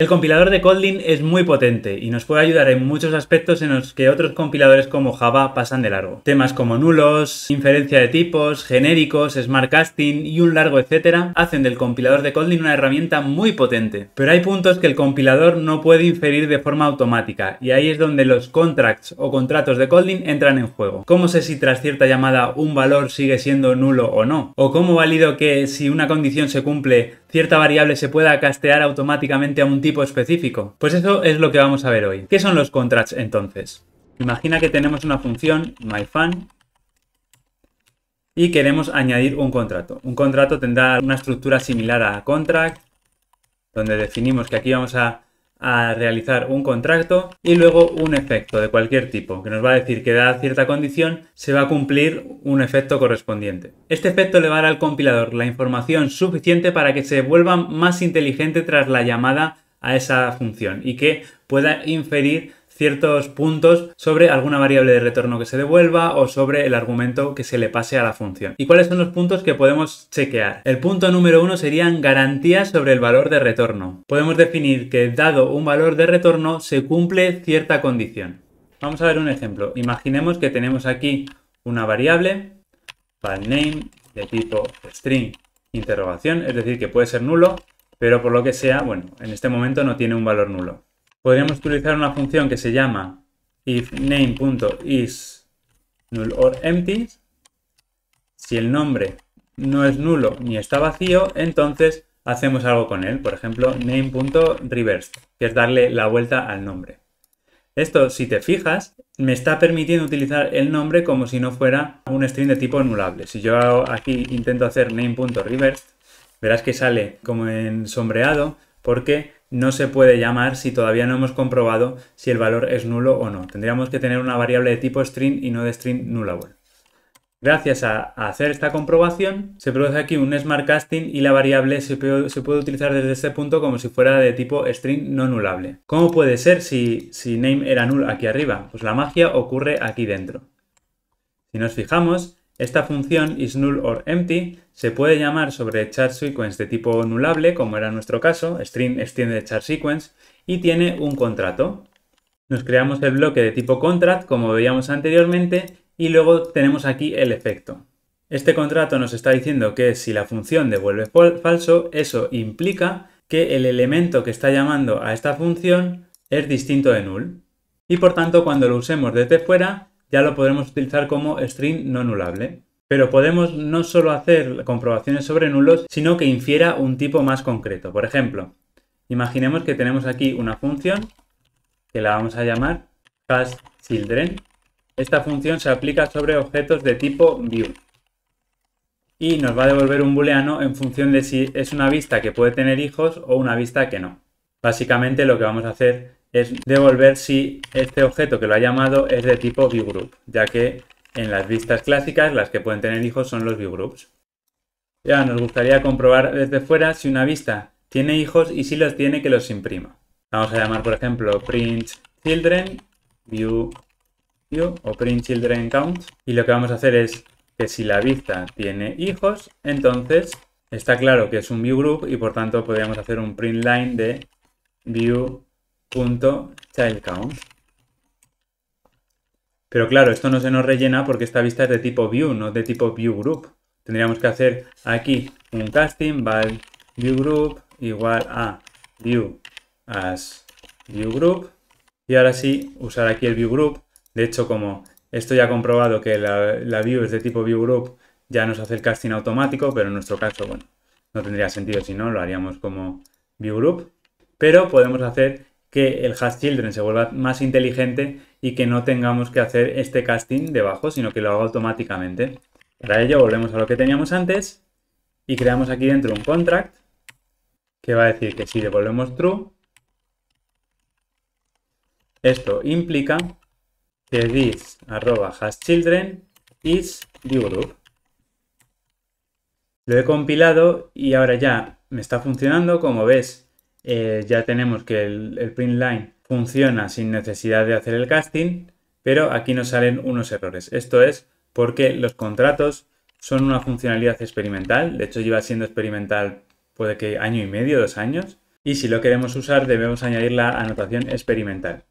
El compilador de Kotlin es muy potente y nos puede ayudar en muchos aspectos en los que otros compiladores como Java pasan de largo. Temas como nulos, inferencia de tipos, genéricos, smart casting y un largo etcétera hacen del compilador de Kotlin una herramienta muy potente. Pero hay puntos que el compilador no puede inferir de forma automática y ahí es donde los contracts o contratos de Kotlin entran en juego. ¿Cómo sé si tras cierta llamada un valor sigue siendo nulo o no? ¿O cómo valido que si una condición se cumple, cierta variable se pueda castear automáticamente a un tipo específico. Pues eso es lo que vamos a ver hoy. ¿Qué son los contracts entonces? Imagina que tenemos una función myFan y queremos añadir un contrato. Un contrato tendrá una estructura similar a contract, donde definimos que aquí vamos a, a, realizar un contrato y luego un efecto de cualquier tipo, que nos va a decir que da cierta condición, se va a cumplir un efecto correspondiente. Este efecto le va a dar al compilador la información suficiente para que se vuelva más inteligente tras la llamada a esa función y que pueda inferir ciertos puntos sobre alguna variable de retorno que se devuelva o sobre el argumento que se le pase a la función. ¿Y cuáles son los puntos que podemos chequear? El punto número uno serían garantías sobre el valor de retorno. Podemos definir que dado un valor de retorno se cumple cierta condición. Vamos a ver un ejemplo. Imaginemos que tenemos aquí una variable name de tipo string interrogación, es decir, que puede ser nulo pero por lo que sea, bueno, en este momento no tiene un valor nulo. Podríamos utilizar una función que se llama if name.is null or empty. Si el nombre no es nulo ni está vacío, entonces hacemos algo con él. Por ejemplo, name.reverse, que es darle la vuelta al nombre. Esto, si te fijas, me está permitiendo utilizar el nombre como si no fuera un string de tipo anulable. Si yo aquí intento hacer name.reverse, verás que sale como en sombreado porque no se puede llamar si todavía no hemos comprobado si el valor es nulo o no. Tendríamos que tener una variable de tipo string y no de string nullable. Gracias a hacer esta comprobación, se produce aquí un smart casting y la variable se puede, utilizar desde este punto como si fuera de tipo string no nulable. ¿Cómo puede ser si, si name era null aquí arriba? Pues la magia ocurre aquí dentro. Si nos fijamos, esta función isNullOrEmpty se puede llamar sobre charSequence de tipo nulable como era nuestro caso, string extiende charSequence, y tiene un contrato. Nos creamos el bloque de tipo contract, como veíamos anteriormente, y luego tenemos aquí el efecto. Este contrato nos está diciendo que si la función devuelve falso, eso implica que el elemento que está llamando a esta función es distinto de null. Y por tanto, cuando lo usemos desde fuera, ya lo podremos utilizar como string no nulable. Pero podemos no solo hacer comprobaciones sobre nulos, sino que infiera un tipo más concreto. Por ejemplo, imaginemos que tenemos aquí una función que la vamos a llamar castChildren. Esta función se aplica sobre objetos de tipo view y nos va a devolver un booleano en función de si es una vista que puede tener hijos o una vista que no. Básicamente lo que vamos a hacer es devolver si este objeto que lo ha llamado es de tipo group, ya que en las vistas clásicas las que pueden tener hijos son los groups. Ya nos gustaría comprobar desde fuera si una vista tiene hijos y si los tiene que los imprima. Vamos a llamar, por ejemplo, print children view, o print children count. Y lo que vamos a hacer es que si la vista tiene hijos, entonces está claro que es un view group y por tanto podríamos hacer un print line de view punto child count. Pero claro, esto no se nos rellena porque esta vista es de tipo view, no de tipo view group. Tendríamos que hacer aquí un casting val view group igual a view as view group. Y ahora sí, usar aquí el view group. De hecho, como esto ya ha comprobado que la, la view es de tipo view group, ya nos hace el casting automático, pero en nuestro caso, bueno, no tendría sentido si no, lo haríamos como view group. Pero podemos hacer que el Hash Children se vuelva más inteligente y que no tengamos que hacer este casting debajo, sino que lo haga automáticamente. Para ello volvemos a lo que teníamos antes y creamos aquí dentro un contract que va a decir que si devolvemos true, esto implica que this arroba has children is group. Lo he compilado y ahora ya me está funcionando. Como ves, eh, ya tenemos que el, el print line funciona sin necesidad de hacer el casting, pero aquí nos salen unos errores. Esto es porque los contratos son una funcionalidad experimental, de hecho lleva siendo experimental puede que año y medio, dos años, y si lo queremos usar debemos añadir la anotación experimental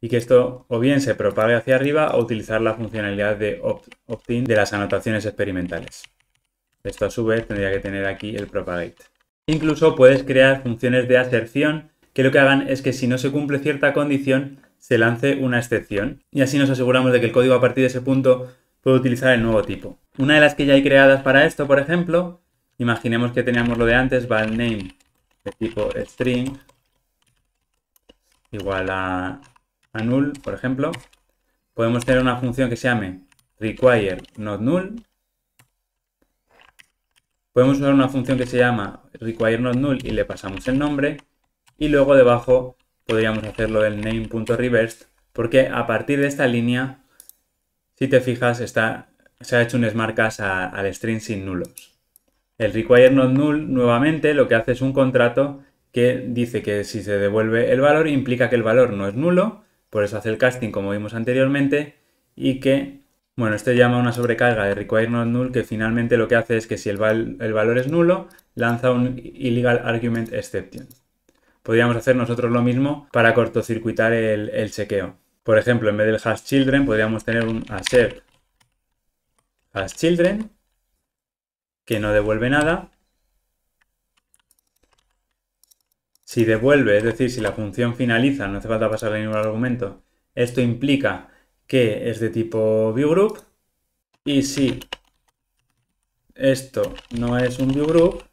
y que esto o bien se propague hacia arriba o utilizar la funcionalidad de opt-in de las anotaciones experimentales. Esto a su vez tendría que tener aquí el propagate. Incluso puedes crear funciones de aserción que lo que hagan es que si no se cumple cierta condición, se lance una excepción. Y así nos aseguramos de que el código a partir de ese punto puede utilizar el nuevo tipo. Una de las que ya hay creadas para esto, por ejemplo, imaginemos que teníamos lo de antes, val name de tipo string igual a, null, por ejemplo. Podemos tener una función que se llame require not null podemos usar una función que se llama RequireNotNull y le pasamos el nombre y luego debajo podríamos hacerlo del name.reversed porque a partir de esta línea, si te fijas, está, se ha hecho un smart al string sin nulos. El RequireNotNull null nuevamente lo que hace es un contrato que dice que si se devuelve el valor implica que el valor no es nulo, por eso hace el casting como vimos anteriormente y que bueno, este llama una sobrecarga de require not null que finalmente lo que hace es que si el, valor es nulo, lanza un illegal argument exception. Podríamos hacer nosotros lo mismo para cortocircuitar el, chequeo. Por ejemplo, en vez del hash children podríamos tener un assert hash children que no devuelve nada. Si devuelve, es decir, si la función finaliza, no hace falta pasarle ningún argumento, esto implica que es de tipo viewGroup. Y si esto no es un viewGroup,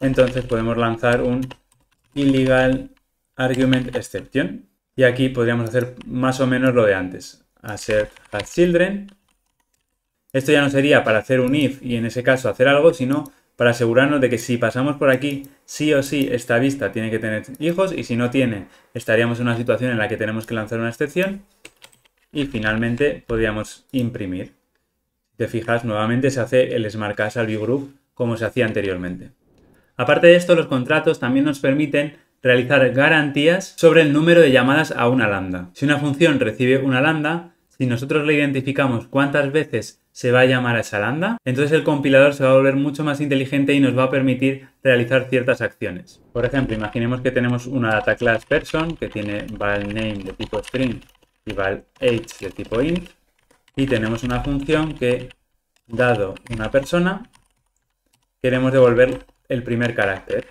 entonces podemos lanzar un illegal argument exception. Y aquí podríamos hacer más o menos lo de antes. hacer children. Esto ya no sería para hacer un if y en ese caso hacer algo, sino para asegurarnos de que si pasamos por aquí, sí o sí esta vista tiene que tener hijos y si no tiene, estaríamos en una situación en la que tenemos que lanzar una excepción y finalmente podríamos imprimir. Si te fijas, nuevamente se hace el Smart al View Group como se hacía anteriormente. Aparte de esto, los contratos también nos permiten realizar garantías sobre el número de llamadas a una lambda. Si una función recibe una lambda, si nosotros le identificamos cuántas veces se va a llamar a esa lambda, entonces el compilador se va a volver mucho más inteligente y nos va a permitir realizar ciertas acciones. Por ejemplo, imaginemos que tenemos una data class person que tiene val name de tipo string y val age de tipo int y tenemos una función que, dado una persona, queremos devolver el primer carácter.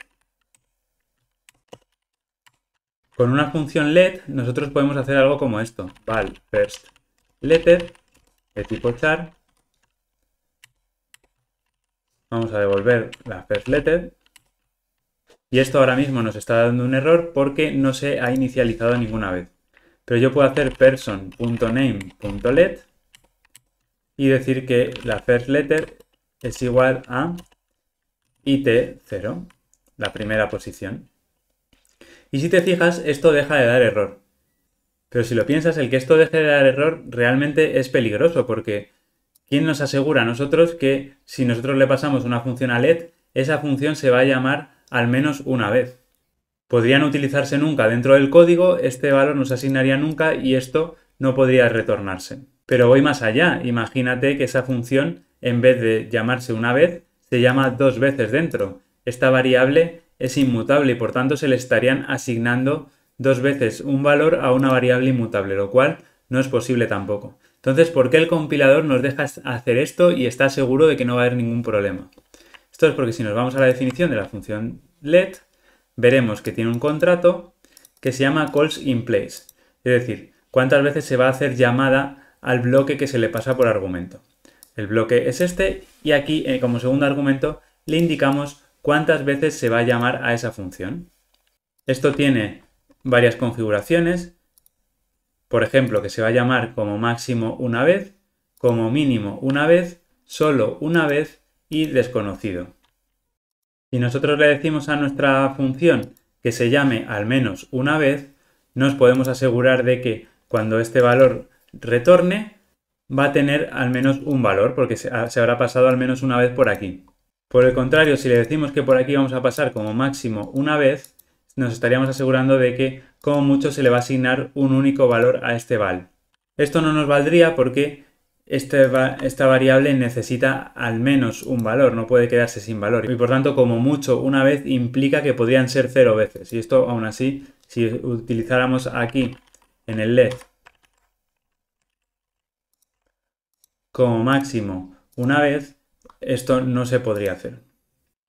Con una función let nosotros podemos hacer algo como esto, val first letter de tipo char Vamos a devolver la first letter. Y esto ahora mismo nos está dando un error porque no se ha inicializado ninguna vez. Pero yo puedo hacer person.name.let y decir que la first letter es igual a IT0, la primera posición. Y si te fijas, esto deja de dar error. Pero si lo piensas, el que esto deje de dar error realmente es peligroso porque ¿Quién nos asegura a nosotros que si nosotros le pasamos una función a LED, esa función se va a llamar al menos una vez? Podrían utilizarse nunca dentro del código, este valor no se asignaría nunca y esto no podría retornarse. Pero voy más allá, imagínate que esa función, en vez de llamarse una vez, se llama dos veces dentro. Esta variable es inmutable y por tanto se le estarían asignando dos veces un valor a una variable inmutable, lo cual no es posible tampoco. Entonces, ¿por qué el compilador nos deja hacer esto y está seguro de que no va a haber ningún problema? Esto es porque si nos vamos a la definición de la función let, veremos que tiene un contrato que se llama calls in place. Es decir, cuántas veces se va a hacer llamada al bloque que se le pasa por argumento. El bloque es este y aquí eh, como segundo argumento le indicamos cuántas veces se va a llamar a esa función. Esto tiene varias configuraciones. Por ejemplo, que se va a llamar como máximo una vez, como mínimo una vez, solo una vez y desconocido. Si nosotros le decimos a nuestra función que se llame al menos una vez, nos podemos asegurar de que cuando este valor retorne, va a tener al menos un valor, porque se, ah, habrá pasado al menos una vez por aquí. Por el contrario, si le decimos que por aquí vamos a pasar como máximo una vez, nos estaríamos asegurando de que como mucho se le va a asignar un único valor a este val. Esto no nos valdría porque este esta variable necesita al menos un valor, no puede quedarse sin valor. Y por tanto, como mucho una vez implica que podrían ser cero veces. Y esto aún así, si utilizáramos aquí en el LED como máximo una vez, esto no se podría hacer.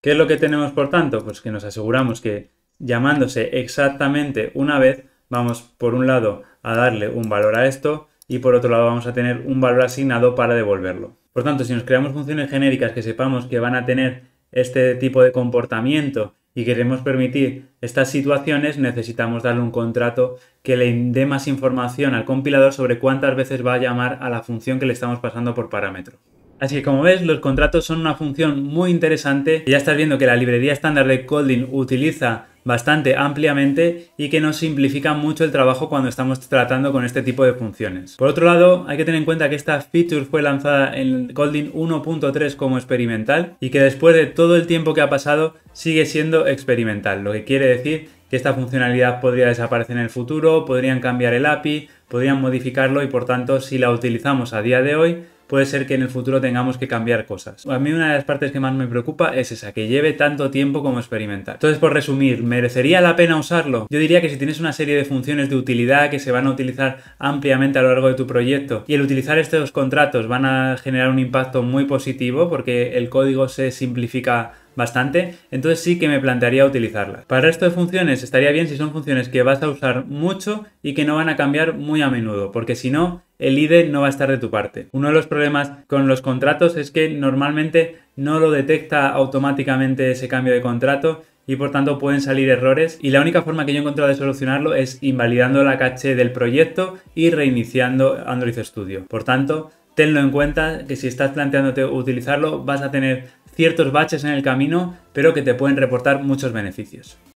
¿Qué es lo que tenemos por tanto? Pues que nos aseguramos que llamándose exactamente una vez, vamos por un lado a darle un valor a esto y por otro lado vamos a tener un valor asignado para devolverlo. Por tanto, si nos creamos funciones genéricas que sepamos que van a tener este tipo de comportamiento y queremos permitir estas situaciones, necesitamos darle un contrato que le dé más información al compilador sobre cuántas veces va a llamar a la función que le estamos pasando por parámetro. Así que como ves, los contratos son una función muy interesante. Ya estás viendo que la librería estándar de Colding utiliza bastante ampliamente y que nos simplifica mucho el trabajo cuando estamos tratando con este tipo de funciones. Por otro lado, hay que tener en cuenta que esta feature fue lanzada en Colding 1.3 como experimental y que después de todo el tiempo que ha pasado sigue siendo experimental, lo que quiere decir que esta funcionalidad podría desaparecer en el futuro, podrían cambiar el API, podrían modificarlo y por tanto si la utilizamos a día de hoy puede ser que en el futuro tengamos que cambiar cosas. A mí una de las partes que más me preocupa es esa, que lleve tanto tiempo como experimentar. Entonces, por resumir, ¿merecería la pena usarlo? Yo diría que si tienes una serie de funciones de utilidad que se van a utilizar ampliamente a lo largo de tu proyecto y el utilizar estos contratos van a generar un impacto muy positivo porque el código se simplifica bastante, entonces sí que me plantearía utilizarla. Para el resto de funciones estaría bien si son funciones que vas a usar mucho y que no van a cambiar muy a menudo, porque si no, el IDE no va a estar de tu parte. Uno de los problemas con los contratos es que normalmente no lo detecta automáticamente ese cambio de contrato y por tanto pueden salir errores y la única forma que yo he encontrado de solucionarlo es invalidando la caché del proyecto y reiniciando Android Studio. Por tanto, tenlo en cuenta que si estás planteándote utilizarlo vas a tener ciertos baches en el camino, pero que te pueden reportar muchos beneficios.